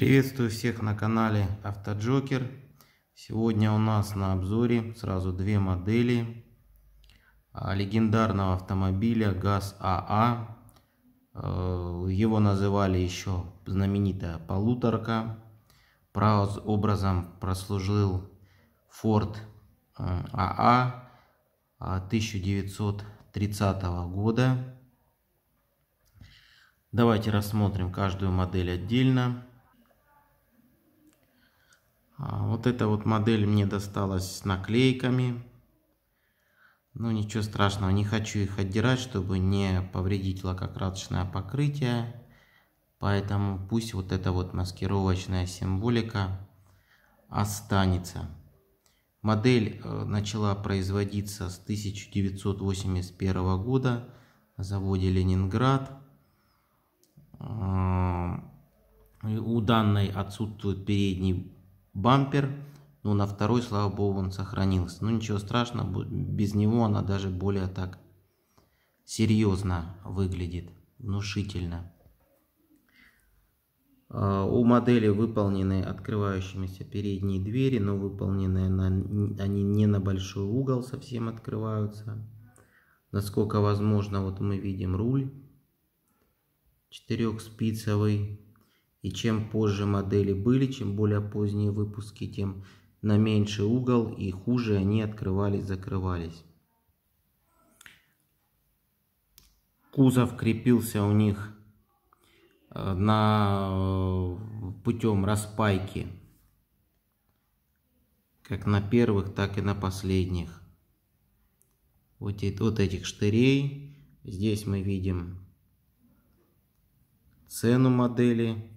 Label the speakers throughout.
Speaker 1: Приветствую всех на канале Автоджокер. Сегодня у нас на обзоре сразу две модели а, легендарного автомобиля ГАЗ АА. А. Э, его называли еще знаменитая полуторка. Образом прослужил Ford АА э, 1930 а, года. Давайте рассмотрим каждую модель отдельно. А вот эта вот модель мне досталась с наклейками. Ну ничего страшного, не хочу их отдирать, чтобы не повредить лакокрасочное покрытие. Поэтому пусть вот эта вот маскировочная символика останется. Модель э, начала производиться с 1981 года на заводе Ленинград. Э, у данной отсутствует передний бампер. Ну, на второй, слава богу, он сохранился. Ну, ничего страшного, без него она даже более так серьезно выглядит, внушительно. А, у модели выполнены открывающимися передние двери, но выполнены на, они не на большой угол совсем открываются. Насколько возможно, вот мы видим руль четырехспицевый и чем позже модели были, чем более поздние выпуски, тем на меньший угол и хуже они открывались, закрывались. Кузов крепился у них э, на э, путем распайки как на первых, так и на последних. Вот, вот этих штырей. Здесь мы видим цену модели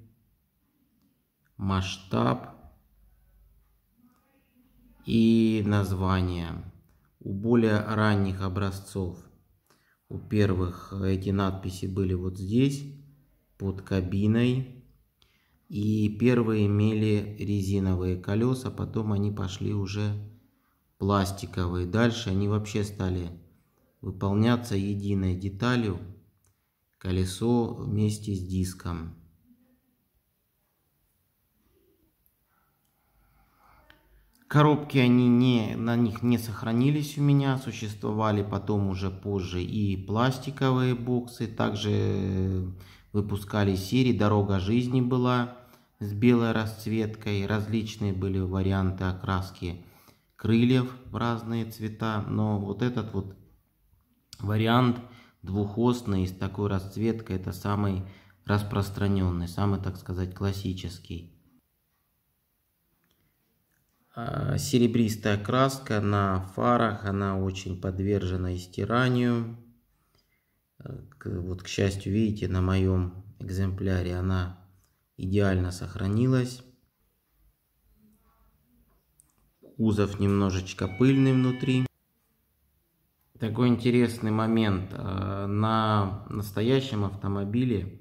Speaker 1: масштаб и название. У более ранних образцов, у первых эти надписи были вот здесь, под кабиной. И первые имели резиновые колеса, потом они пошли уже пластиковые. Дальше они вообще стали выполняться единой деталью, колесо вместе с диском. Коробки они не, на них не сохранились у меня, существовали потом уже позже и пластиковые боксы, также э, выпускали серии, дорога жизни была с белой расцветкой, различные были варианты окраски крыльев в разные цвета, но вот этот вот вариант двухосный с такой расцветкой, это самый распространенный, самый, так сказать, классический. А, серебристая краска на фарах, она очень подвержена истиранию. Э, вот, к счастью, видите, на моем экземпляре она идеально сохранилась. Кузов немножечко пыльный внутри. Такой интересный момент. Э, на настоящем автомобиле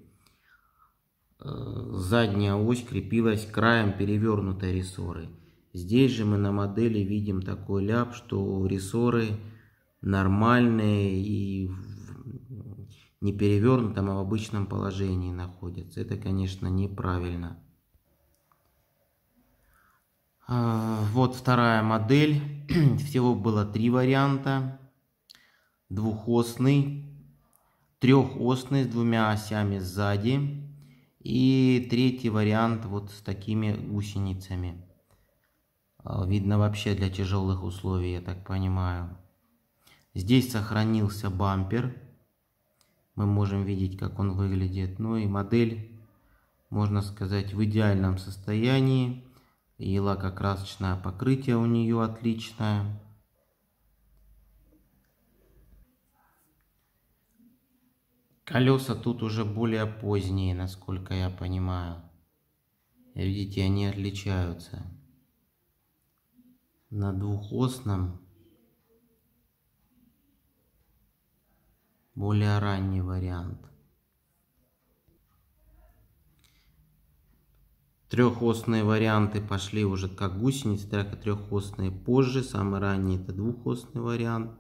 Speaker 1: э, задняя ось крепилась краем перевернутой рессоры – Здесь же мы на модели видим такой ляп, что рессоры нормальные и не перевернутом, а в обычном положении находятся. Это, конечно, неправильно. А, вот вторая модель. Всего было три варианта. Двухосный, трехосный с двумя осями сзади и третий вариант вот с такими гусеницами. А, видно вообще для тяжелых условий, я так понимаю. Здесь сохранился бампер. Мы можем видеть, как он выглядит. Ну и модель, можно сказать, в идеальном состоянии. И лакокрасочное покрытие у нее отличное. Колеса тут уже более поздние, насколько я понимаю. Видите, они отличаются на двухосном более ранний вариант. Трехосные варианты пошли уже как гусеницы, так и трехосные позже. Самый ранний это двухосный вариант.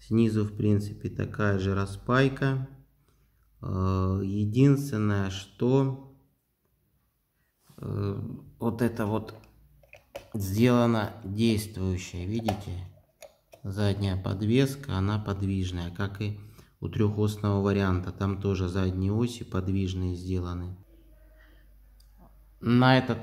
Speaker 1: Снизу, в принципе, такая же распайка. Э, единственное, что э, вот это вот сделана действующая, видите? Задняя подвеска, она подвижная, как и у трехосного варианта. Там тоже задние оси подвижные сделаны. На, этот,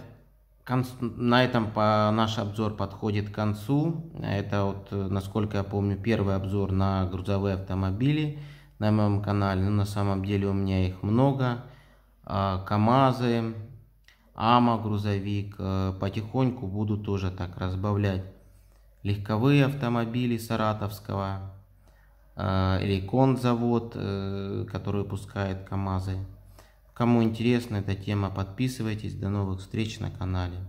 Speaker 1: на этом по, наш обзор подходит к концу. Это, вот, насколько я помню, первый обзор на грузовые автомобили на моем канале. Но ну, на самом деле у меня их много. А, КАМАЗы, АМА грузовик, э, потихоньку буду тоже так разбавлять. Легковые автомобили Саратовского, Эликон завод, э, который выпускает КАМАЗы. Кому интересна эта тема, подписывайтесь. До новых встреч на канале.